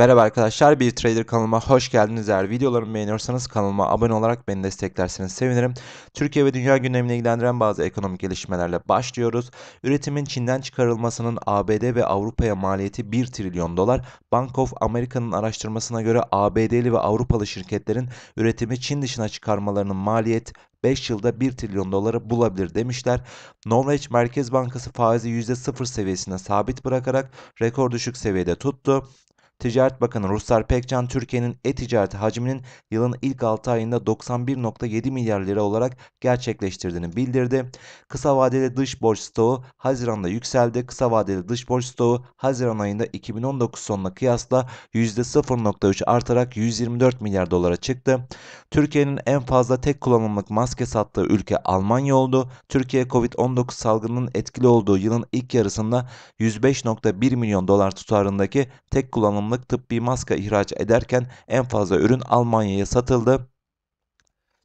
Merhaba arkadaşlar, bir trader kanalıma hoş geldiniz. Eğer videolarımı beğeniyorsanız kanalıma abone olarak beni desteklerseniz sevinirim. Türkiye ve dünya gündemini ilgilendiren bazı ekonomik gelişmelerle başlıyoruz. Üretimin Çin'den çıkarılmasının ABD ve Avrupa'ya maliyeti 1 trilyon dolar. Bank of America'nın araştırmasına göre ABD'li ve Avrupalı şirketlerin üretimi Çin dışına çıkarmalarının maliyet 5 yılda 1 trilyon doları bulabilir demişler. Norveç Merkez Bankası faizi %0 seviyesine sabit bırakarak rekor düşük seviyede tuttu. Ticaret Bakanı Ruslar Pekcan, Türkiye'nin e-ticareti hacminin yılın ilk 6 ayında 91.7 milyar lira olarak gerçekleştirdiğini bildirdi. Kısa vadeli dış borç stoğu Haziran'da yükseldi. Kısa vadeli dış borç stoğu Haziran ayında 2019 sonuna kıyasla %0.3 artarak 124 milyar dolara çıktı. Türkiye'nin en fazla tek kullanımlık maske sattığı ülke Almanya oldu. Türkiye Covid-19 salgının etkili olduğu yılın ilk yarısında 105.1 milyon dolar tutarındaki tek kullanımlık tonluk tıbbi maske ihraç ederken en fazla ürün Almanya'ya satıldı.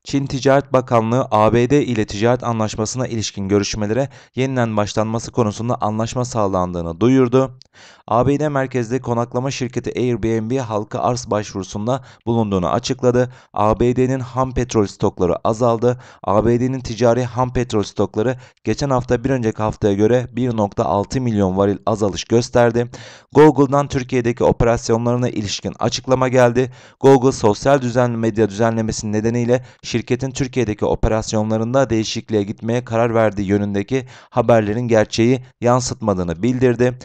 Çin Ticaret Bakanlığı ABD ile ticaret anlaşmasına ilişkin görüşmelere yeniden başlanması konusunda anlaşma sağlandığını duyurdu. ABD merkezde konaklama şirketi Airbnb halka arz başvurusunda bulunduğunu açıkladı. ABD'nin ham petrol stokları azaldı. ABD'nin ticari ham petrol stokları geçen hafta bir önceki haftaya göre 1.6 milyon varil azalış gösterdi. Google'dan Türkiye'deki operasyonlarına ilişkin açıklama geldi. Google sosyal düzenli medya düzenlemesi nedeniyle şirketin Türkiye'deki operasyonlarında değişikliğe gitmeye karar verdiği yönündeki haberlerin gerçeği yansıtmadığını bildirdi.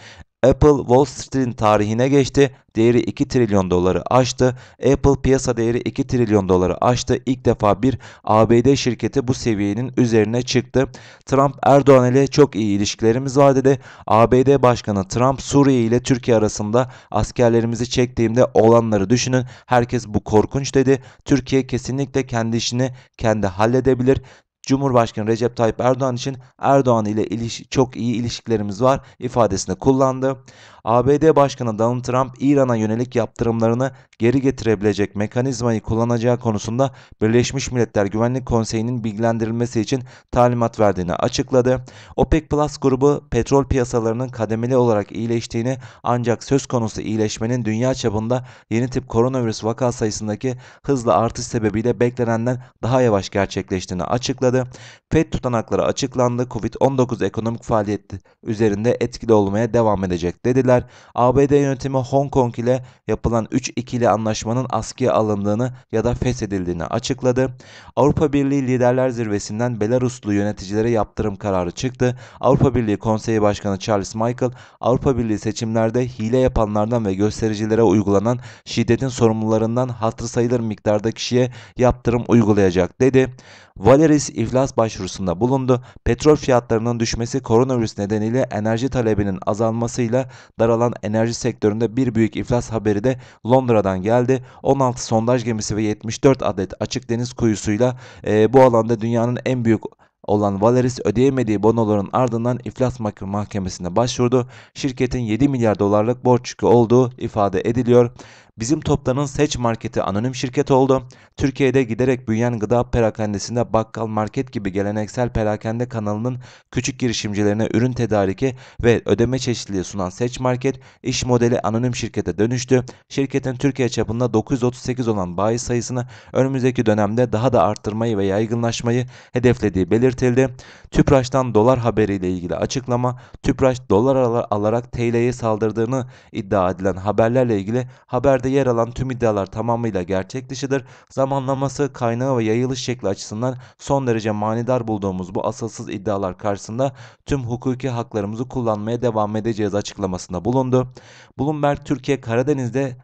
Apple Wall Street'in tarihine geçti. Değeri 2 trilyon doları aştı. Apple piyasa değeri 2 trilyon doları aştı. İlk defa bir ABD şirketi bu seviyenin üzerine çıktı. Trump Erdoğan ile çok iyi ilişkilerimiz var dedi. ABD Başkanı Trump Suriye ile Türkiye arasında askerlerimizi çektiğimde olanları düşünün. Herkes bu korkunç dedi. Türkiye kesinlikle kendi işini kendi halledebilir. Cumhurbaşkanı Recep Tayyip Erdoğan için Erdoğan ile iliş çok iyi ilişkilerimiz var ifadesini kullandı. ABD Başkanı Donald Trump İran'a yönelik yaptırımlarını geri getirebilecek mekanizmayı kullanacağı konusunda Birleşmiş Milletler Güvenlik Konseyi'nin bilgilendirilmesi için talimat verdiğini açıkladı. OPEC Plus grubu petrol piyasalarının kademeli olarak iyileştiğini ancak söz konusu iyileşmenin dünya çapında yeni tip koronavirüs vaka sayısındaki hızlı artış sebebiyle beklenenden daha yavaş gerçekleştiğini açıkladı açıkladı. FED tutanakları açıklandı. Covid-19 ekonomik faaliyet üzerinde etkili olmaya devam edecek dediler. ABD yönetimi Hong Kong ile yapılan 3 ikili anlaşmanın askıya alındığını ya da feshedildiğini açıkladı. Avrupa Birliği Liderler Zirvesi'nden Belaruslu yöneticilere yaptırım kararı çıktı. Avrupa Birliği Konseyi Başkanı Charles Michael, Avrupa Birliği seçimlerde hile yapanlardan ve göstericilere uygulanan şiddetin sorumlularından hatırı sayılır miktarda kişiye yaptırım uygulayacak dedi. Valeris iflas başvurusunda bulundu. Petrol fiyatlarının düşmesi koronavirüs nedeniyle enerji talebinin azalmasıyla daralan enerji sektöründe bir büyük iflas haberi de Londra'dan geldi. 16 sondaj gemisi ve 74 adet açık deniz kuyusuyla e, bu alanda dünyanın en büyük olan Valeris ödeyemediği bonoların ardından iflas mahkemesine başvurdu. Şirketin 7 milyar dolarlık borç yükü olduğu ifade ediliyor. Bizim Toptan'ın Seç Market'i anonim şirket oldu. Türkiye'de giderek büyüyen gıda perakendesinde bakkal market gibi geleneksel perakende kanalının küçük girişimcilerine ürün tedariki ve ödeme çeşitliliği sunan Seç Market iş modeli anonim şirkete dönüştü. Şirketin Türkiye çapında 938 olan bayi sayısını önümüzdeki dönemde daha da arttırmayı ve yaygınlaşmayı hedeflediği belirtildi. TÜPRAŞ'tan dolar haberiyle ilgili açıklama TÜPRAŞ dolar alarak TL'ye saldırdığını iddia edilen haberlerle ilgili haberde yer alan tüm iddialar tamamıyla gerçek dışıdır. Zamanlaması, kaynağı ve yayılış şekli açısından son derece manidar bulduğumuz bu asılsız iddialar karşısında tüm hukuki haklarımızı kullanmaya devam edeceğiz açıklamasında bulundu. Bloomberg Türkiye Karadeniz'de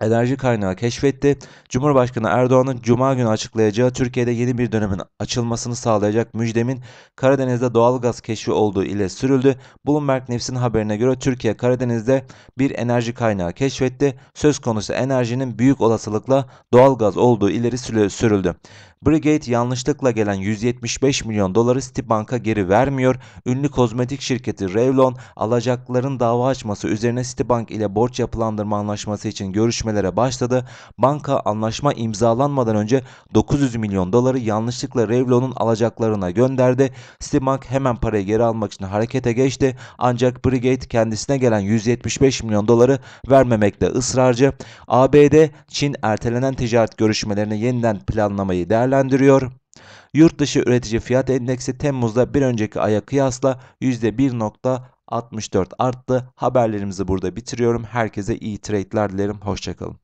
enerji kaynağı keşfetti. Cumhurbaşkanı Erdoğan'ın Cuma günü açıklayacağı Türkiye'de yeni bir dönemin açılmasını sağlayacak müjdemin Karadeniz'de doğal gaz keşfi olduğu ile sürüldü. Bloomberg News'in haberine göre Türkiye Karadeniz'de bir enerji kaynağı keşfetti. Söz konusu enerjinin büyük olasılıkla doğal gaz olduğu ileri sürüldü. Brigade yanlışlıkla gelen 175 milyon doları Citibank'a geri vermiyor. Ünlü kozmetik şirketi Revlon alacakların dava açması üzerine Citibank ile borç yapılandırma anlaşması için görüşmelere başladı. Banka anlaşma imzalanmadan önce 900 milyon doları yanlışlıkla Revlon'un alacaklarına gönderdi. Citibank hemen parayı geri almak için harekete geçti. Ancak Brigade kendisine gelen 175 milyon doları vermemekte ısrarcı. ABD, Çin ertelenen ticaret görüşmelerini yeniden planlamayı değerlendirdi değerlendiriyor. Yurt dışı üretici fiyat endeksi Temmuz'da bir önceki aya kıyasla %1.64 arttı. Haberlerimizi burada bitiriyorum. Herkese iyi trade'ler dilerim. Hoşçakalın.